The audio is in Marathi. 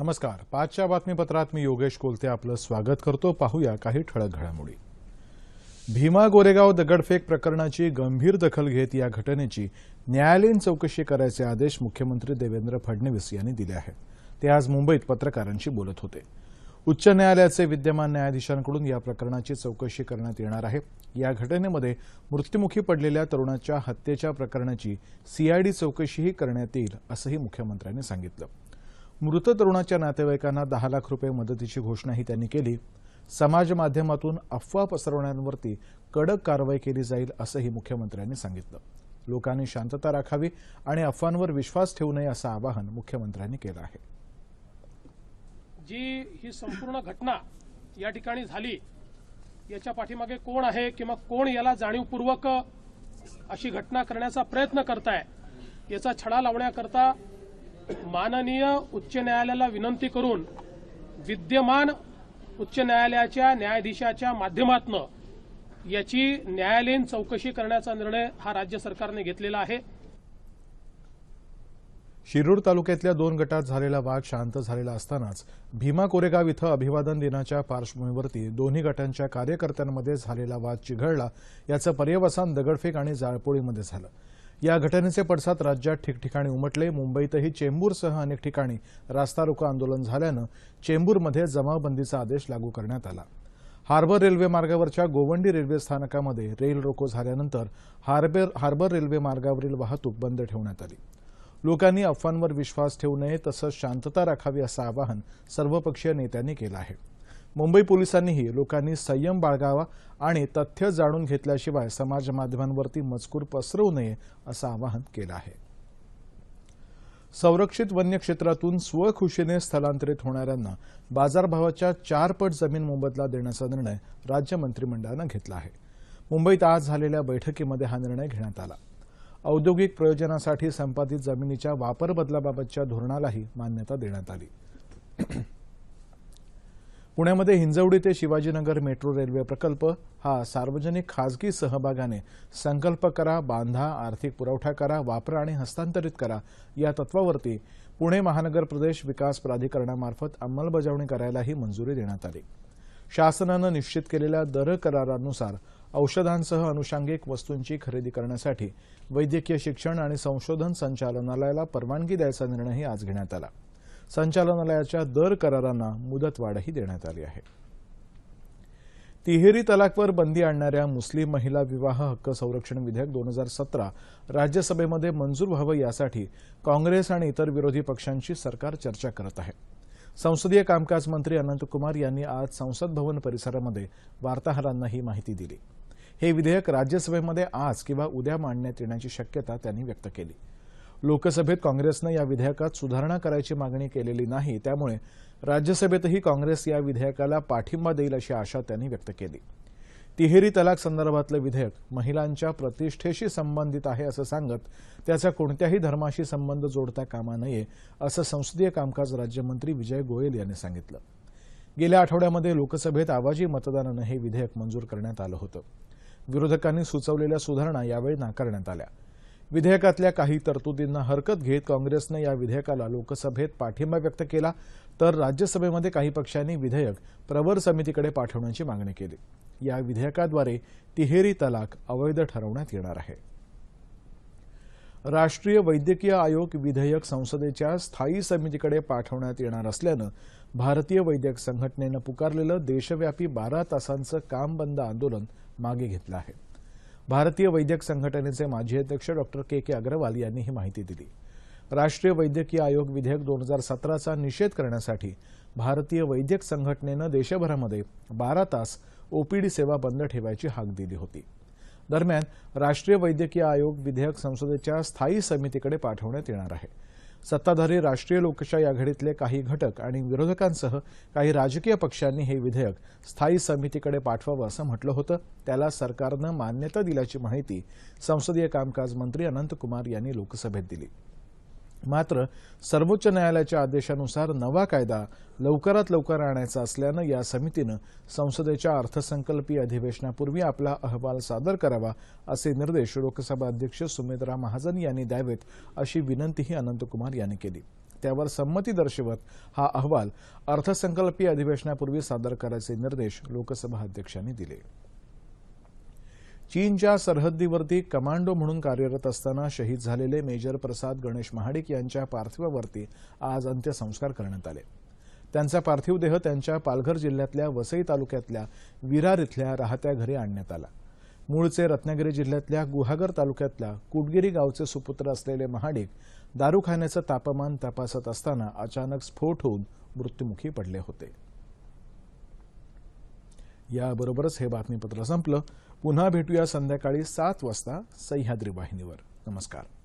नमस्कार पाचच्या बातमीपत्रात मी योगेश कोलते आपलं स्वागत करतो पाहूया काही ठळक घडामोडी भीमा गोरेगाव दगडफेक प्रकरणाची गंभीर दखल घेत या घटनेची न्यायालयीन चौकशी करायचे आदेश मुख्यमंत्री देवेंद्र फडणवीस यांनी दिले आहेत ते आज मुंबईत पत्रकारांशी बोलत होते उच्च न्यायालयाचे विद्यमान न्यायाधीशांकडून या प्रकरणाची चौकशी करण्यात येणार आहे या घटनेमध्ये मृत्युमुखी पडलेल्या तरुणाच्या हत्येच्या प्रकरणाची सीआयडी चौकशीही करण्यात येईल असंही मुख्यमंत्र्यांनी सांगितलं मृत तरुणाच्या नातेवाईकांना दहा लाख रुपये मदतीची घोषणाही त्यांनी केली समाज माध्यमातून अफवा पसरवण्यावरती कडक कारवाई केली जाईल असंही मुख्यमंत्र्यांनी सांगितलं लोकांनी शांतता राखावी आणि अफवांवर विश्वास ठेवू नये असं आवाहन मुख्यमंत्र्यांनी केलं आहे जी ही संपूर्ण घटना या ठिकाणी झाली याच्या पाठीमागे कोण आहे किंवा कोण याला जाणीवपूर्वक अशी घटना करण्याचा प्रयत्न करताय याचा छडा लावण्याकरता माननीय उच्च न्यायालयाला विनंती करून विद्यमान उच्च न्यायालयाच्या न्यायाधीशाच्या माध्यमातून याची न्यायालयीन चौकशी करण्याचा निर्णय हा राज्य सरकारने घेतलेला आहे शिरूर तालुक्यातल्या दोन गटात झालेला वाद शांत झालेला असतानाच भीमा कोरेगाव इथं अभिवादन दिनाच्या पार्श्वभूमीवरती दोन्ही गटांच्या कार्यकर्त्यांमध्ये झालेला वाद चिघळला याचं पर्यवसान दगडफेक आणि जाळपोळीमध्ये झालं या घटनेचे पडसाद राज्यात ठिकठिकाणी उमटले मुंबईतही चेंबूरसह अनेक ठिकाणी रास्ता रोको आंदोलन झाल्यानं चेंबूरमध्ये जमावबंदीचा आदेश लागू करण्यात आला हार्बर रेल्वे मार्गावरच्या गोवंडी रेल्वे स्थानकामध्ये रेल रोको झाल्यानंतर हार्बर हार्बर रेल्वे मार्गावरील वाहतूक बंद ठेवण्यात आली लोकांनी अफवांवर विश्वास ठेवू नये तसंच शांतता राखावी असं आवाहन सर्वपक्षीय नेत्यांनी केलं आहे मुंबई पोलिसांनीही लोकांनी संयम बाळगावा आणि तथ्य जाणून घेतल्याशिवाय समाज माध्यमांवरती मजकूर पसरवू नये असं आवाहन केलं आहे संरक्षित वन्य क्षेत्रातून स्वखुशीने स्थलांतरित होणाऱ्यांना बाजारभावाच्या चारपट पट जमीन मोबदला देण्याचा निर्णय राज्य मंत्रिमंडळानं घेतला आहे मुंबईत आज झालेल्या बैठकीमध्ये हा निर्णय घेण्यात आला औद्योगिक प्रयोजनासाठी संपादित जमिनीच्या वापर बदलाबाबतच्या धोरणालाही मान्यता देण्यात आली पुण्यामध्ये हिंजवडी ते शिवाजीनगर मेट्रो रेल्वे प्रकल्प हा सार्वजनिक खाजगी सहभागाने संकल्प करा बांधा आर्थिक पुरवठा करा वापरा आणि हस्तांतरित करा या तत्वावरती पुणे महानगर प्रदेश विकास प्राधिकरणामार्फत अंमलबजावणी करायलाही मंजुरी देण्यात आली शासनानं निश्चित केलेल्या दर करारानुसार औषधांसह अनुषांगिक वस्तूंची खरेदी करण्यासाठी वैद्यकीय शिक्षण आणि संशोधन संचालनालयाला परवानगी द्यायचा निर्णयही आज घेण्यात आला संचालनालयाच्या दर करारांना मुदतवाढही देण्यात आली आहे तिहेरी तलाकवर बंदी आणणाऱ्या मुस्लिम महिला विवाह हक्क संरक्षण विधेयक दोन हजार सतरा राज्यसभेमध्ये मंजूर व्हावं यासाठी काँग्रेस आणि इतर विरोधी पक्षांशी सरकार चर्चा करत आहे संसदीय कामकाज मंत्री अनंतकुमार यांनी आज संसद भवन परिसरामध्ये वार्ताहरांना ही माहिती दिली हे विधेयक राज्यसभेमध्ये आज किंवा उद्या मांडण्यात येण्याची शक्यता त्यांनी व्यक्त केली लोकसभेत काँग्रेसनं या विधेयकात सुधारणा करायची मागणी केलेली नाही त्यामुळे राज्यसभेतही काँग्रेस या विधेयकाला पाठिंबा देईल अशी आशा त्यांनी व्यक्त केली तिहेरी तलाक संदर्भातलं विधेयक महिलांच्या प्रतिष्ठेशी संबंधित आहे असं सांगत त्याचा कोणत्याही धर्माशी संबंध जोडता कामा नये असं संसदीय कामकाज राज्यमंत्री विजय गोयल यांनी सांगितलं गेल्या आठवड्यामध्ये लोकसभेत आवाजी मतदानानं हे विधेयक मंजूर करण्यात आलं होतं विरोधकांनी सुचवलेल्या सुधारणा यावेळी नाकारण्यात आल्या विधेयकातल्या काही तरतुदींना हरकत घेत काँग्रेसनं या विधेयकाला लोकसभेत पाठिंबा व्यक्त केला तर राज्यसभेमध्ये काही पक्षांनी विधेयक प्रवर समितीकडे पाठवण्याची मागणी केली या विधेयकाद्वारे तिहेरी तलाक अवैध ठरवण्यात येणार आहे राष्ट्रीय वैद्यकीय आयोग विधेयक संसदेच्या स्थायी समितीकडे पाठवण्यात येणार असल्यानं भारतीय वैद्यक संघटनेनं पुकारलेलं देशव्यापी बारा तासांचं काम बंद आंदोलन मागे घेतलं आहे भारतीय वैद्यक संघटनेचे माजी अध्यक्ष डॉक्टर के के अग्रवाल यांनी ही माहिती दिली राष्ट्रीय वैद्यकीय आयोग विधेयक दोन हजार सतराचा निषेध करण्यासाठी भारतीय वैद्यक संघटनेनं देशभरामध्ये बारा तास ओपीडी सेवा बंद ठेवायची हाक दिली होती दरम्यान राष्ट्रीय वैद्यकीय आयोग विधेयक संसदेच्या स्थायी समितीकडे पाठवण्यात येणार आहे सत्ताधारी राष्ट्रीय लोकशाही आघाडीतले काही घटक आणि विरोधकांसह काही राजकीय पक्षांनी हे विधेयक स्थायी समितीकडे पाठवावं असं म्हटलं होतं त्याला सरकारनं मान्यता दिल्याची माहिती संसदीय कामकाज मंत्री अनंतकुमार यांनी लोकसभेत दिली मात्र सर्वोच्च न्यायालयाच्या आदेशानुसार नवा कायदा लवकरात लवकर आणायचा असल्यानं या समितीनं संसदेच्या अर्थसंकल्पीय अधिवेशनापूर्वी आपला अहवाल सादर करावा असे निर्देश लोकसभा अध्यक्ष सुमित्रा महाजन यांनी द्यावेत अशी विनंतीही अनंतकुमार यांनी केली त्यावर संमती दर्शवत हा अहवाल अर्थसंकल्पीय अधिवेशनापूर्वी सादर करायचे निर्देश लोकसभा अध्यक्षांनी दिले चीनच्या सरहद्दीवरती कमांडो म्हणून कार्यरत असताना शहीद झालेले मेजर प्रसाद गणेश महाडिक यांच्या पार्थिवावरती आज अंत्यसंस्कार करण्यात आले त्यांचा पार्थिव देह त्यांच्या पालघर जिल्ह्यातल्या वसई तालुक्यातल्या विरार इथल्या राहत्या घरी आणण्यात आला मूळचे रत्नागिरी जिल्ह्यातल्या गुहागर तालुक्यातल्या कुटगिरी गावचे सुपुत्र असलेले महाडिक दारूखान्याचं तापमान तपासत असताना अचानक स्फोट होऊन मृत्युमुखी पडले होते याबरोबरच हे बातमीपत्र संपलं पुन्हा भेटूया संध्याकाळी सात वाजता सह्याद्री वाहिनीवर नमस्कार